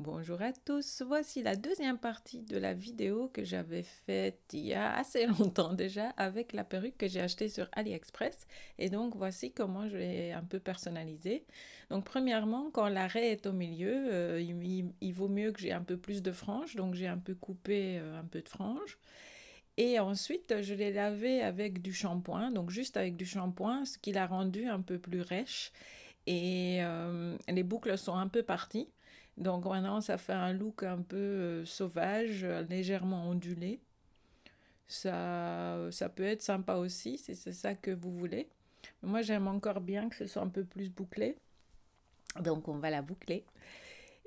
Bonjour à tous, voici la deuxième partie de la vidéo que j'avais faite il y a assez longtemps déjà avec la perruque que j'ai achetée sur AliExpress et donc voici comment je l'ai un peu personnalisée. Donc premièrement quand l'arrêt est au milieu, euh, il, vaut mieux que j'ai un peu plus de franges donc j'ai un peu coupé euh, un peu de franges. Et ensuite, je l'ai lavé avec du shampoing, donc juste avec du shampoing, ce qui l'a rendu un peu plus rêche. Et euh, les boucles sont un peu parties. Donc maintenant, ça fait un look un peu euh, sauvage, euh, légèrement ondulé. Ça, ça peut être sympa aussi, si c'est ça que vous voulez. Moi, j'aime encore bien que ce soit un peu plus bouclé. Donc, on va la boucler.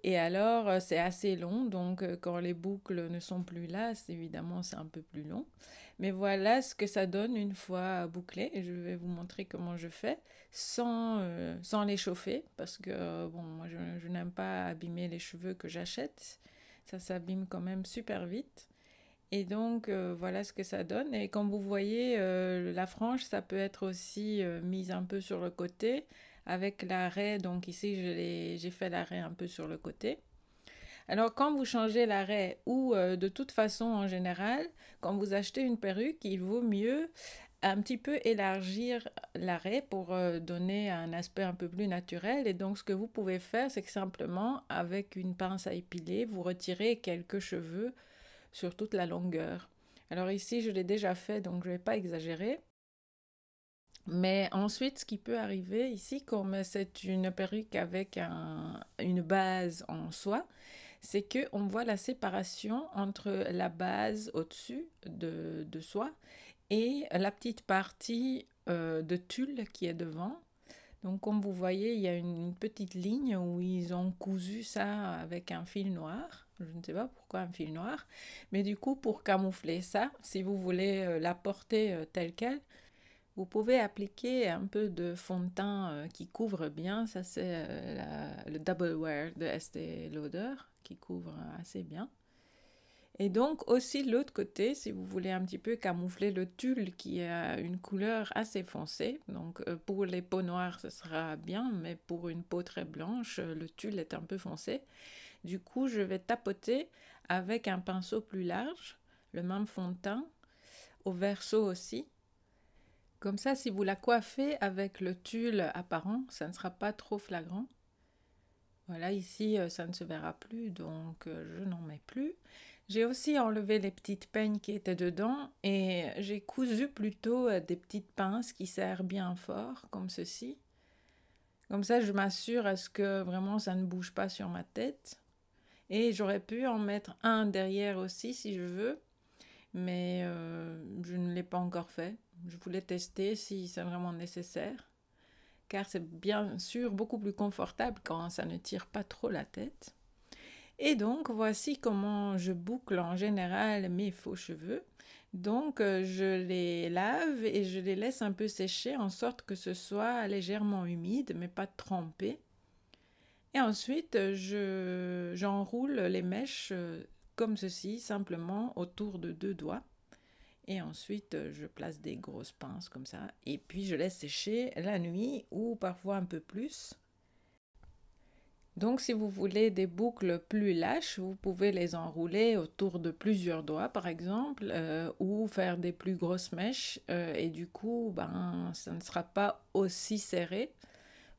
Et alors, euh, c'est assez long, donc euh, quand les boucles ne sont plus là, évidemment, c'est un peu plus long. Mais voilà ce que ça donne une fois bouclé. Je vais vous montrer comment je fais sans, euh, sans les chauffer, parce que, bon, moi, je, n'aime pas abîmer les cheveux que j'achète. Ça s'abîme quand même super vite. Et donc, voilà ce que ça donne. Et comme vous voyez, la frange, ça peut être aussi mise un peu sur le côté avec l'arrêt. Donc ici, j'ai fait l'arrêt un peu sur le côté. Alors quand vous changez l'arrêt ou euh, de toute façon en général, quand vous achetez une perruque, il vaut mieux un petit peu élargir l'arrêt pour euh, donner un aspect un peu plus naturel. Et donc ce que vous pouvez faire, c'est que simplement avec une pince à épiler, vous retirez quelques cheveux sur toute la longueur. Alors ici, je l'ai déjà fait, donc je ne vais pas exagérer. Mais ensuite, ce qui peut arriver ici, comme c'est une perruque avec une base en soie, c'est que on voit la séparation entre la base au-dessus de, soie et la petite partie euh, de tulle qui est devant. Donc, comme vous voyez, il y a une, petite ligne où ils ont cousu ça avec un fil noir. Je ne sais pas pourquoi un fil noir, mais du coup, pour camoufler ça, si vous voulez euh, la porter euh, telle qu'elle, vous pouvez appliquer un peu de fond de teint euh, qui couvre bien, ça c'est euh, le Double Wear de Estée Lauder qui couvre assez bien. Et donc aussi l'autre côté, si vous voulez un petit peu camoufler le tulle qui a une couleur assez foncée, donc euh, pour les peaux noires ce sera bien, mais pour une peau très blanche, le tulle est un peu foncé. Du coup, je vais tapoter avec un pinceau plus large, le même fond de teint, au verso aussi, comme ça, si vous la coiffez avec le tulle apparent, ça ne sera pas trop flagrant. Voilà, ici, euh, ça ne se verra plus, donc euh, je n'en mets plus. J'ai aussi enlevé les petites peignes qui étaient dedans et j'ai cousu plutôt euh, des petites pinces qui serrent bien fort, comme ceci. Comme ça, je m'assure à ce que vraiment ça ne bouge pas sur ma tête. Et j'aurais pu en mettre un derrière aussi si je veux, mais je ne l'ai pas encore fait. Je voulais tester si c'est vraiment nécessaire, car c'est bien sûr beaucoup plus confortable quand ça ne tire pas trop la tête. Et donc, voici comment je boucle en général mes faux cheveux. Donc, euh, je les lave et je les laisse un peu sécher en sorte que ce soit légèrement humide, mais pas trempé. Et ensuite, j'enroule les mèches euh, comme ceci, simplement autour de deux doigts. Et ensuite, euh, je place des grosses pinces comme ça. Et puis, je laisse sécher la nuit ou parfois un peu plus. Donc, si vous voulez des boucles plus lâches, vous pouvez les enrouler autour de plusieurs doigts, par exemple, euh, ou faire des plus grosses mèches. Euh, et du coup, ben, ça ne sera pas aussi serré.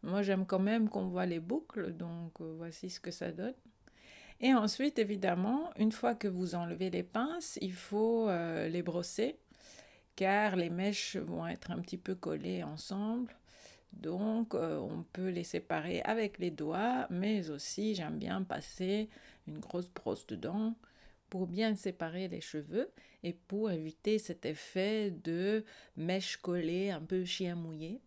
Moi, j'aime quand même qu'on voit les boucles, donc voici ce que ça donne. Et ensuite, évidemment, une fois que vous enlevez les pinces, il faut euh, les brosser car les mèches vont être un petit peu collées ensemble. Donc, euh, on peut les séparer avec les doigts, mais aussi j'aime bien passer une grosse brosse dedans pour bien séparer les cheveux et pour éviter cet effet de mèche collée un peu chien mouillé.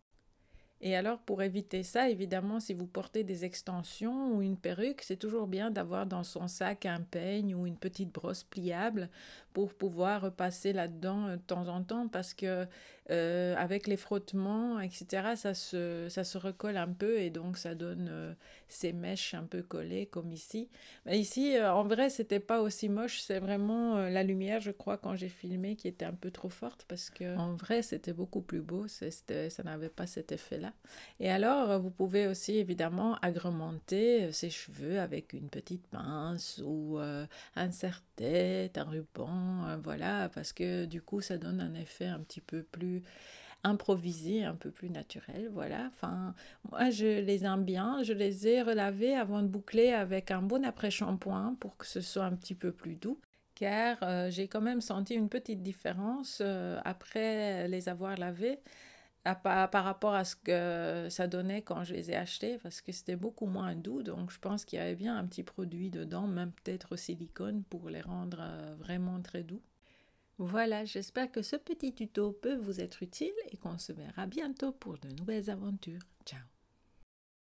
Et alors, pour éviter ça, évidemment, si vous portez des extensions ou une perruque, c'est toujours bien d'avoir dans son sac un peigne ou une petite brosse pliable pour pouvoir repasser là-dedans euh, de temps en temps parce que euh, avec les frottements, etc., ça se, ça se recolle un peu et donc ça donne euh, ces mèches un peu collées comme ici. Mais ici, en vrai, c'était pas aussi moche. C'est vraiment la lumière, je crois, quand j'ai filmé, qui était un peu trop forte parce que en vrai, c'était beaucoup plus beau. C'était, ça n'avait pas cet effet-là. Et alors, vous pouvez aussi évidemment agrémenter ses cheveux avec une petite pince ou un serre-tête, un ruban euh, voilà, parce que du coup ça donne un effet un petit peu plus improvisé, un peu plus naturel, voilà. Enfin, moi je les aime bien, je les ai relavés avant de boucler avec un bon après-shampoing pour que ce soit un petit peu plus doux car euh, j'ai quand même senti une petite différence euh, après les avoir lavés par rapport à ce que ça donnait quand je les ai achetés, parce que c'était beaucoup moins doux. Donc, je pense qu'il y avait bien un petit produit dedans, même peut-être silicone, pour les rendre euh, vraiment très doux. Voilà, j'espère que ce petit tuto peut vous être utile et qu'on se verra bientôt pour de nouvelles aventures. Ciao